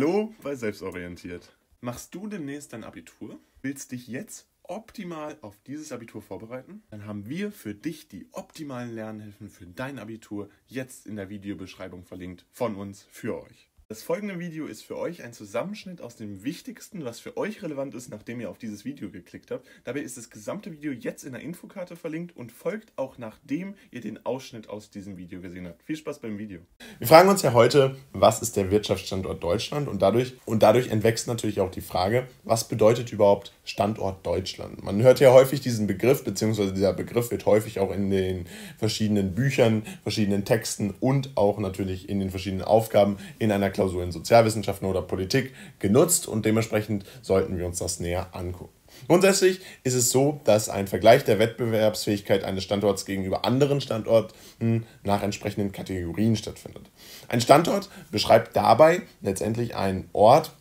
Hallo bei Selbstorientiert. Machst du demnächst dein Abitur? Willst dich jetzt optimal auf dieses Abitur vorbereiten? Dann haben wir für dich die optimalen Lernhilfen für dein Abitur jetzt in der Videobeschreibung verlinkt von uns für euch. Das folgende Video ist für euch ein Zusammenschnitt aus dem Wichtigsten, was für euch relevant ist, nachdem ihr auf dieses Video geklickt habt. Dabei ist das gesamte Video jetzt in der Infokarte verlinkt und folgt auch nachdem ihr den Ausschnitt aus diesem Video gesehen habt. Viel Spaß beim Video. Wir fragen uns ja heute, was ist der Wirtschaftsstandort Deutschland? Und dadurch, und dadurch entwächst natürlich auch die Frage, was bedeutet überhaupt Standort Deutschland? Man hört ja häufig diesen Begriff, beziehungsweise dieser Begriff wird häufig auch in den verschiedenen Büchern, verschiedenen Texten und auch natürlich in den verschiedenen Aufgaben in einer Klausur in Sozialwissenschaften oder Politik genutzt und dementsprechend sollten wir uns das näher angucken. Grundsätzlich ist es so, dass ein Vergleich der Wettbewerbsfähigkeit eines Standorts gegenüber anderen Standorten nach entsprechenden Kategorien stattfindet. Ein Standort beschreibt dabei letztendlich einen Ort,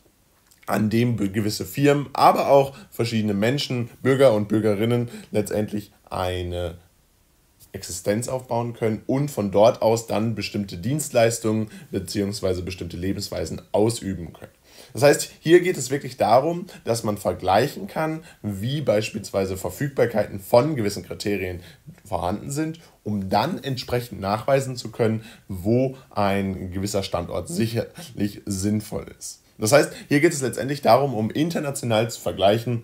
an dem gewisse Firmen, aber auch verschiedene Menschen, Bürger und Bürgerinnen letztendlich eine Existenz aufbauen können und von dort aus dann bestimmte Dienstleistungen bzw. bestimmte Lebensweisen ausüben können. Das heißt, hier geht es wirklich darum, dass man vergleichen kann, wie beispielsweise Verfügbarkeiten von gewissen Kriterien vorhanden sind, um dann entsprechend nachweisen zu können, wo ein gewisser Standort sicherlich sinnvoll ist. Das heißt, hier geht es letztendlich darum, um international zu vergleichen,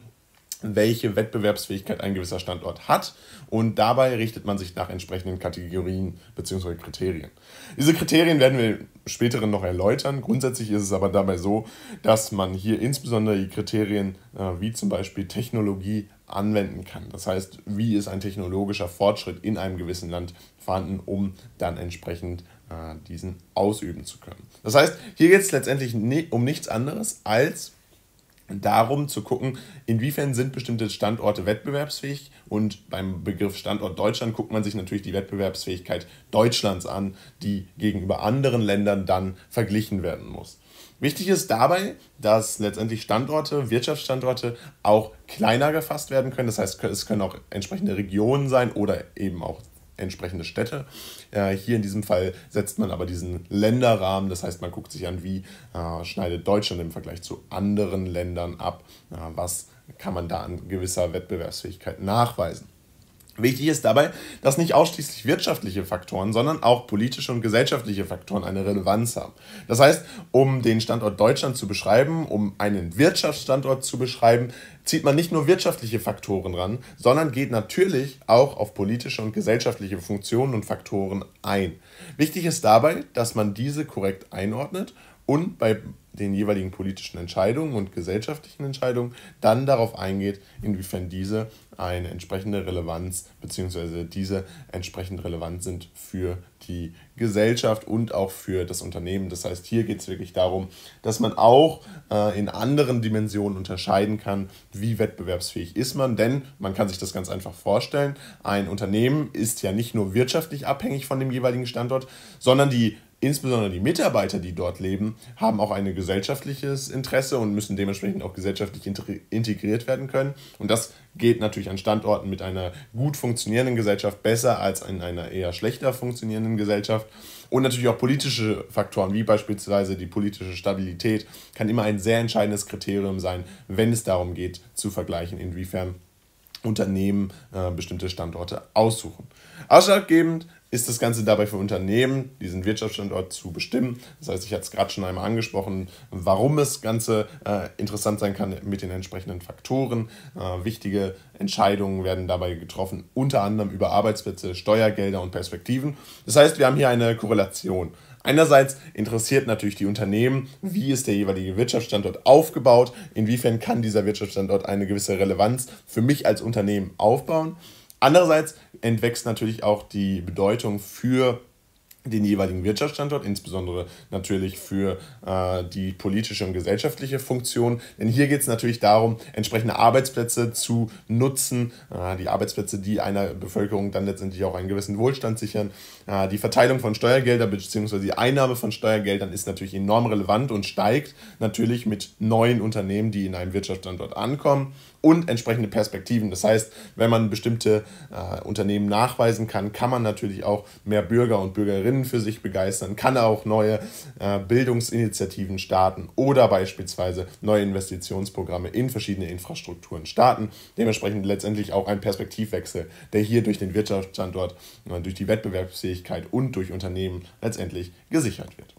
welche Wettbewerbsfähigkeit ein gewisser Standort hat und dabei richtet man sich nach entsprechenden Kategorien bzw. Kriterien. Diese Kriterien werden wir späteren noch erläutern. Grundsätzlich ist es aber dabei so, dass man hier insbesondere die Kriterien äh, wie zum Beispiel Technologie anwenden kann. Das heißt, wie ist ein technologischer Fortschritt in einem gewissen Land vorhanden, um dann entsprechend äh, diesen ausüben zu können. Das heißt, hier geht es letztendlich um nichts anderes als darum zu gucken, inwiefern sind bestimmte Standorte wettbewerbsfähig. Und beim Begriff Standort Deutschland guckt man sich natürlich die Wettbewerbsfähigkeit Deutschlands an, die gegenüber anderen Ländern dann verglichen werden muss. Wichtig ist dabei, dass letztendlich Standorte, Wirtschaftsstandorte auch kleiner gefasst werden können. Das heißt, es können auch entsprechende Regionen sein oder eben auch entsprechende Städte. Äh, hier in diesem Fall setzt man aber diesen Länderrahmen, das heißt, man guckt sich an, wie äh, schneidet Deutschland im Vergleich zu anderen Ländern ab, äh, was kann man da an gewisser Wettbewerbsfähigkeit nachweisen. Wichtig ist dabei, dass nicht ausschließlich wirtschaftliche Faktoren, sondern auch politische und gesellschaftliche Faktoren eine Relevanz haben. Das heißt, um den Standort Deutschland zu beschreiben, um einen Wirtschaftsstandort zu beschreiben, zieht man nicht nur wirtschaftliche Faktoren ran, sondern geht natürlich auch auf politische und gesellschaftliche Funktionen und Faktoren ein. Wichtig ist dabei, dass man diese korrekt einordnet und bei den jeweiligen politischen Entscheidungen und gesellschaftlichen Entscheidungen dann darauf eingeht, inwiefern diese eine entsprechende Relevanz bzw. diese entsprechend relevant sind für die Gesellschaft und auch für das Unternehmen. Das heißt, hier geht es wirklich darum, dass man auch äh, in anderen Dimensionen unterscheiden kann, wie wettbewerbsfähig ist man. Denn man kann sich das ganz einfach vorstellen, ein Unternehmen ist ja nicht nur wirtschaftlich abhängig von dem jeweiligen Standort, sondern die Insbesondere die Mitarbeiter, die dort leben, haben auch ein gesellschaftliches Interesse und müssen dementsprechend auch gesellschaftlich integriert werden können. Und das geht natürlich an Standorten mit einer gut funktionierenden Gesellschaft besser als in einer eher schlechter funktionierenden Gesellschaft. Und natürlich auch politische Faktoren, wie beispielsweise die politische Stabilität, kann immer ein sehr entscheidendes Kriterium sein, wenn es darum geht, zu vergleichen, inwiefern Unternehmen äh, bestimmte Standorte aussuchen. Ausschlaggebend ist das Ganze dabei für Unternehmen, diesen Wirtschaftsstandort zu bestimmen. Das heißt, ich hatte es gerade schon einmal angesprochen, warum das Ganze äh, interessant sein kann mit den entsprechenden Faktoren. Äh, wichtige Entscheidungen werden dabei getroffen, unter anderem über Arbeitsplätze, Steuergelder und Perspektiven. Das heißt, wir haben hier eine Korrelation. Einerseits interessiert natürlich die Unternehmen, wie ist der jeweilige Wirtschaftsstandort aufgebaut, inwiefern kann dieser Wirtschaftsstandort eine gewisse Relevanz für mich als Unternehmen aufbauen. Andererseits entwächst natürlich auch die Bedeutung für den jeweiligen Wirtschaftsstandort, insbesondere natürlich für äh, die politische und gesellschaftliche Funktion. Denn hier geht es natürlich darum, entsprechende Arbeitsplätze zu nutzen, äh, die Arbeitsplätze, die einer Bevölkerung dann letztendlich auch einen gewissen Wohlstand sichern. Äh, die Verteilung von Steuergeldern bzw. die Einnahme von Steuergeldern ist natürlich enorm relevant und steigt natürlich mit neuen Unternehmen, die in einem Wirtschaftsstandort ankommen und entsprechende Perspektiven. Das heißt, wenn man bestimmte äh, Unternehmen nachweisen kann, kann man natürlich auch mehr Bürger und Bürgerinnen für sich begeistern, kann auch neue äh, Bildungsinitiativen starten oder beispielsweise neue Investitionsprogramme in verschiedene Infrastrukturen starten. Dementsprechend letztendlich auch ein Perspektivwechsel, der hier durch den Wirtschaftsstandort, äh, durch die Wettbewerbsfähigkeit und durch Unternehmen letztendlich gesichert wird.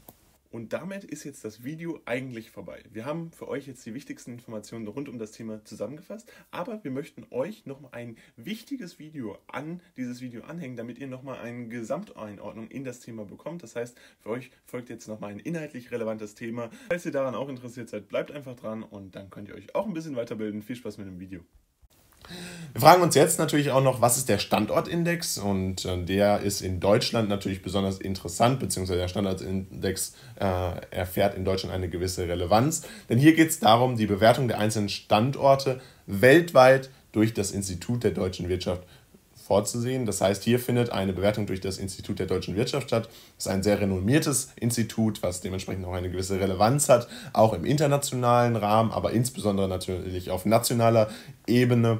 Und damit ist jetzt das Video eigentlich vorbei. Wir haben für euch jetzt die wichtigsten Informationen rund um das Thema zusammengefasst, aber wir möchten euch noch ein wichtiges Video an dieses Video anhängen, damit ihr nochmal eine Gesamteinordnung in das Thema bekommt. Das heißt, für euch folgt jetzt nochmal ein inhaltlich relevantes Thema. Falls ihr daran auch interessiert seid, bleibt einfach dran und dann könnt ihr euch auch ein bisschen weiterbilden. Viel Spaß mit dem Video. Wir fragen uns jetzt natürlich auch noch, was ist der Standortindex? Und äh, der ist in Deutschland natürlich besonders interessant, beziehungsweise der Standortindex äh, erfährt in Deutschland eine gewisse Relevanz. Denn hier geht es darum, die Bewertung der einzelnen Standorte weltweit durch das Institut der deutschen Wirtschaft vorzusehen. Das heißt, hier findet eine Bewertung durch das Institut der deutschen Wirtschaft statt. Das ist ein sehr renommiertes Institut, was dementsprechend auch eine gewisse Relevanz hat, auch im internationalen Rahmen, aber insbesondere natürlich auf nationaler Ebene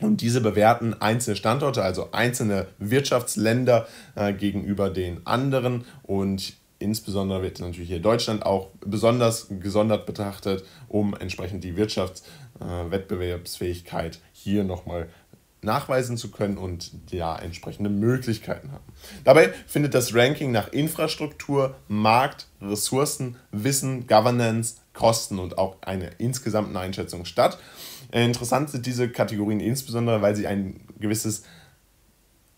und diese bewerten einzelne Standorte, also einzelne Wirtschaftsländer äh, gegenüber den anderen. Und insbesondere wird natürlich hier Deutschland auch besonders gesondert betrachtet, um entsprechend die Wirtschaftswettbewerbsfähigkeit äh, hier nochmal nachweisen zu können und ja entsprechende Möglichkeiten haben. Dabei findet das Ranking nach Infrastruktur, Markt, Ressourcen, Wissen, Governance, Kosten und auch eine insgesamten Einschätzung statt. Äh, interessant sind diese Kategorien insbesondere, weil sie ein gewisses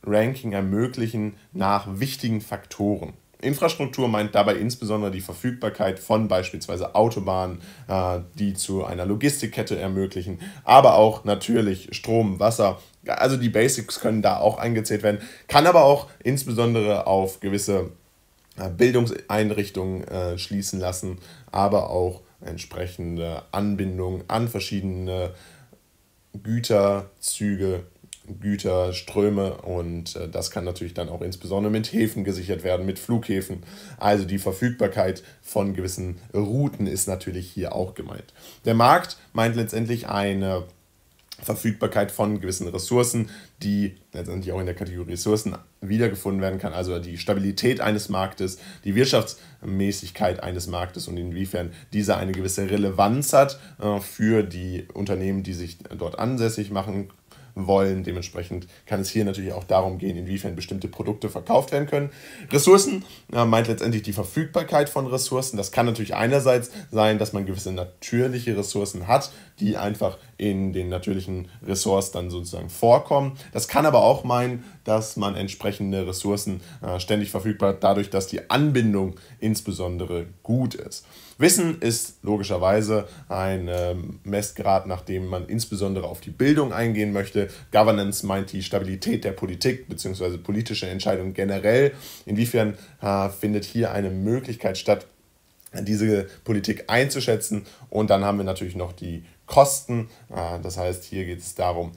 Ranking ermöglichen nach wichtigen Faktoren. Infrastruktur meint dabei insbesondere die Verfügbarkeit von beispielsweise Autobahnen, äh, die zu einer Logistikkette ermöglichen, aber auch natürlich Strom, Wasser. Also die Basics können da auch eingezählt werden, kann aber auch insbesondere auf gewisse äh, Bildungseinrichtungen schließen lassen, aber auch entsprechende Anbindung an verschiedene Güterzüge, Güterströme und äh, das kann natürlich dann auch insbesondere mit Häfen gesichert werden, mit Flughäfen. Also die Verfügbarkeit von gewissen Routen ist natürlich hier auch gemeint. Der Markt meint letztendlich eine Verfügbarkeit von gewissen Ressourcen, die letztendlich auch in der Kategorie Ressourcen wiedergefunden werden kann, also die Stabilität eines Marktes, die Wirtschaftsmäßigkeit eines Marktes und inwiefern dieser eine gewisse Relevanz hat äh, für die Unternehmen, die sich dort ansässig machen wollen. Dementsprechend kann es hier natürlich auch darum gehen, inwiefern bestimmte Produkte verkauft werden können. Ressourcen äh, meint letztendlich die Verfügbarkeit von Ressourcen. Das kann natürlich einerseits sein, dass man gewisse natürliche Ressourcen hat, die einfach in den natürlichen Ressorts dann sozusagen vorkommen. Das kann aber auch meinen, dass man entsprechende Ressourcen äh, ständig verfügbar hat, dadurch, dass die Anbindung insbesondere gut ist. Wissen ist logischerweise ein ähm, Messgrad, nach dem man insbesondere auf die Bildung eingehen möchte. Governance meint die Stabilität der Politik bzw. politische Entscheidungen generell. Inwiefern äh, findet hier eine Möglichkeit statt, diese Politik einzuschätzen. Und dann haben wir natürlich noch die Kosten. Äh, das heißt, hier geht es darum,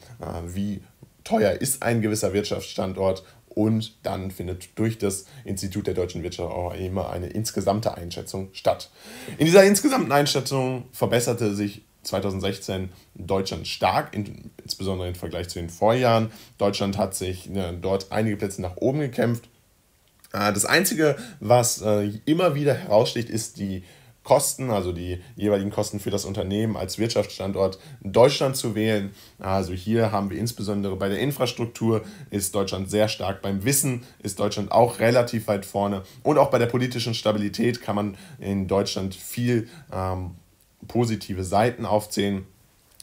wie teuer ist ein gewisser Wirtschaftsstandort und dann findet durch das Institut der deutschen Wirtschaft auch immer eine insgesamte Einschätzung statt. In dieser insgesamten Einschätzung verbesserte sich 2016 Deutschland stark, in, insbesondere im Vergleich zu den Vorjahren. Deutschland hat sich ne, dort einige Plätze nach oben gekämpft. Äh, das Einzige, was äh, immer wieder heraussticht, ist die Kosten, also die jeweiligen Kosten für das Unternehmen als Wirtschaftsstandort Deutschland zu wählen. Also hier haben wir insbesondere bei der Infrastruktur ist Deutschland sehr stark, beim Wissen ist Deutschland auch relativ weit vorne und auch bei der politischen Stabilität kann man in Deutschland viel ähm, positive Seiten aufzählen.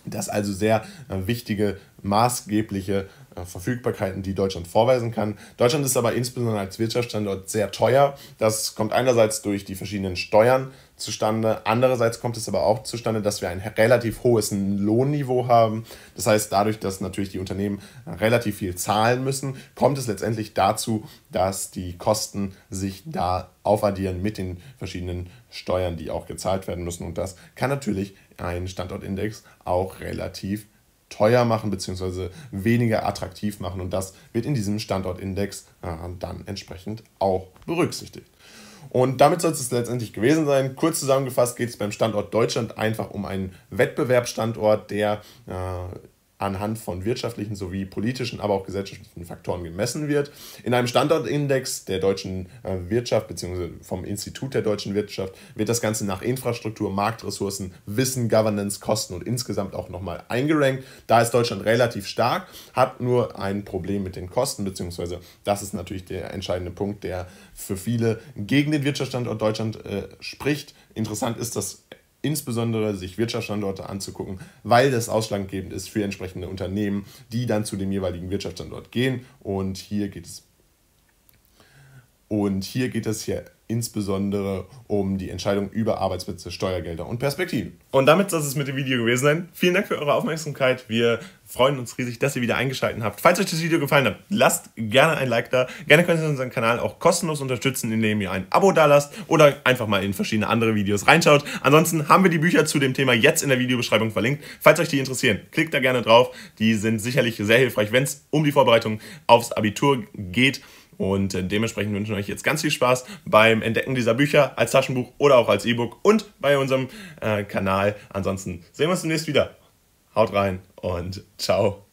Das also sehr äh, wichtige, maßgebliche äh, Verfügbarkeiten, die Deutschland vorweisen kann. Deutschland ist aber insbesondere als Wirtschaftsstandort sehr teuer. Das kommt einerseits durch die verschiedenen Steuern, zustande. Andererseits kommt es aber auch zustande, dass wir ein relativ hohes Lohnniveau haben. Das heißt, dadurch, dass natürlich die Unternehmen relativ viel zahlen müssen, kommt es letztendlich dazu, dass die Kosten sich da aufaddieren mit den verschiedenen Steuern, die auch gezahlt werden müssen. Und das kann natürlich einen Standortindex auch relativ teuer machen bzw. weniger attraktiv machen. Und das wird in diesem Standortindex äh, dann entsprechend auch berücksichtigt. Und damit soll es letztendlich gewesen sein. Kurz zusammengefasst geht es beim Standort Deutschland einfach um einen Wettbewerbsstandort, der äh, anhand von wirtschaftlichen sowie politischen, aber auch gesellschaftlichen Faktoren gemessen wird. In einem Standortindex der deutschen äh, Wirtschaft bzw. vom Institut der deutschen Wirtschaft wird das Ganze nach Infrastruktur, Marktressourcen, Wissen, Governance, Kosten und insgesamt auch nochmal eingerankt. Da ist Deutschland relativ stark, hat nur ein Problem mit den Kosten bzw. das ist natürlich der entscheidende Punkt, der für viele gegen den Wirtschaftsstandort Deutschland äh, spricht. Interessant ist, dass insbesondere sich Wirtschaftsstandorte anzugucken, weil das ausschlaggebend ist für entsprechende Unternehmen, die dann zu dem jeweiligen Wirtschaftsstandort gehen. Und hier geht es. Und hier geht es hier insbesondere um die Entscheidung über Arbeitsplätze, Steuergelder und Perspektiven. Und damit soll es mit dem Video gewesen sein. Vielen Dank für eure Aufmerksamkeit. Wir freuen uns riesig, dass ihr wieder eingeschaltet habt. Falls euch das Video gefallen hat, lasst gerne ein Like da. Gerne könnt ihr unseren Kanal auch kostenlos unterstützen, indem ihr ein Abo da lasst oder einfach mal in verschiedene andere Videos reinschaut. Ansonsten haben wir die Bücher zu dem Thema jetzt in der Videobeschreibung verlinkt. Falls euch die interessieren, klickt da gerne drauf. Die sind sicherlich sehr hilfreich, wenn es um die Vorbereitung aufs Abitur geht. Und äh, dementsprechend wünschen wir euch jetzt ganz viel Spaß beim Entdecken dieser Bücher als Taschenbuch oder auch als E-Book und bei unserem äh, Kanal. Ansonsten sehen wir uns demnächst wieder. Haut rein und ciao.